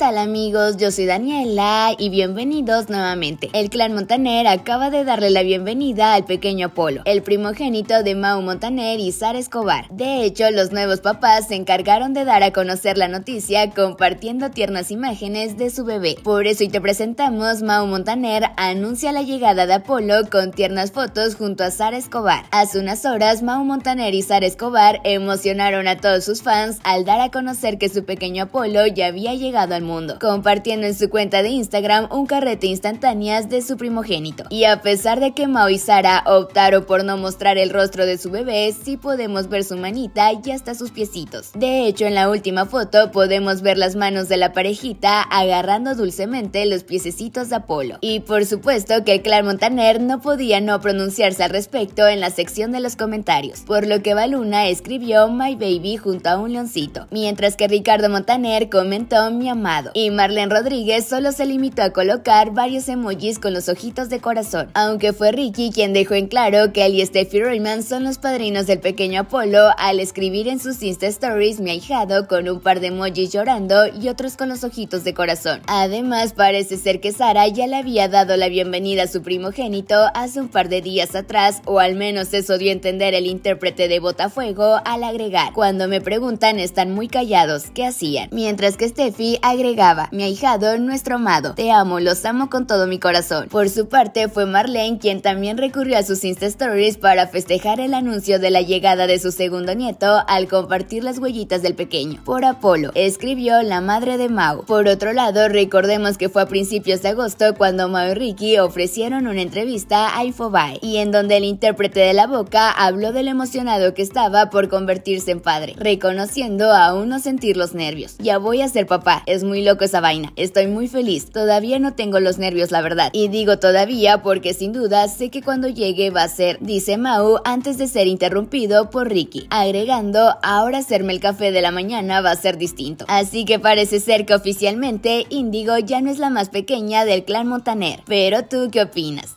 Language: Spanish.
tal amigos? Yo soy Daniela y bienvenidos nuevamente. El clan Montaner acaba de darle la bienvenida al pequeño Apolo, el primogénito de Mau Montaner y Sara Escobar. De hecho, los nuevos papás se encargaron de dar a conocer la noticia compartiendo tiernas imágenes de su bebé. Por eso hoy te presentamos Mau Montaner anuncia la llegada de Apolo con tiernas fotos junto a Sara Escobar. Hace unas horas, Mau Montaner y Sara Escobar emocionaron a todos sus fans al dar a conocer que su pequeño Apolo ya había llegado al mundo compartiendo en su cuenta de Instagram un carrete instantáneas de su primogénito. Y a pesar de que Mao y Sara optaron por no mostrar el rostro de su bebé, sí podemos ver su manita y hasta sus piecitos. De hecho, en la última foto podemos ver las manos de la parejita agarrando dulcemente los piececitos de Apolo. Y por supuesto que el Montaner no podía no pronunciarse al respecto en la sección de los comentarios, por lo que Baluna escribió My Baby junto a un leoncito, mientras que Ricardo Montaner comentó Mi amada y Marlene Rodríguez solo se limitó a colocar varios emojis con los ojitos de corazón, aunque fue Ricky quien dejó en claro que él y Steffi Rayman son los padrinos del pequeño Apolo al escribir en sus Insta Stories mi ahijado con un par de emojis llorando y otros con los ojitos de corazón. Además, parece ser que Sara ya le había dado la bienvenida a su primogénito hace un par de días atrás, o al menos eso dio a entender el intérprete de Botafuego al agregar, cuando me preguntan están muy callados, ¿qué hacían? Mientras que Steffi agrega Llegaba. mi ahijado, nuestro amado, te amo, los amo con todo mi corazón. Por su parte fue Marlene quien también recurrió a sus Insta Stories para festejar el anuncio de la llegada de su segundo nieto al compartir las huellitas del pequeño. Por Apolo, escribió la madre de Mao. Por otro lado, recordemos que fue a principios de agosto cuando Mao y Ricky ofrecieron una entrevista a Infobae y en donde el intérprete de la boca habló del emocionado que estaba por convertirse en padre, reconociendo aún no sentir los nervios. Ya voy a ser papá, es muy loco esa vaina. Estoy muy feliz. Todavía no tengo los nervios, la verdad. Y digo todavía porque sin duda sé que cuando llegue va a ser, dice Mau, antes de ser interrumpido por Ricky, agregando, ahora hacerme el café de la mañana va a ser distinto. Así que parece ser que oficialmente Indigo ya no es la más pequeña del clan Montaner. Pero tú, ¿qué opinas?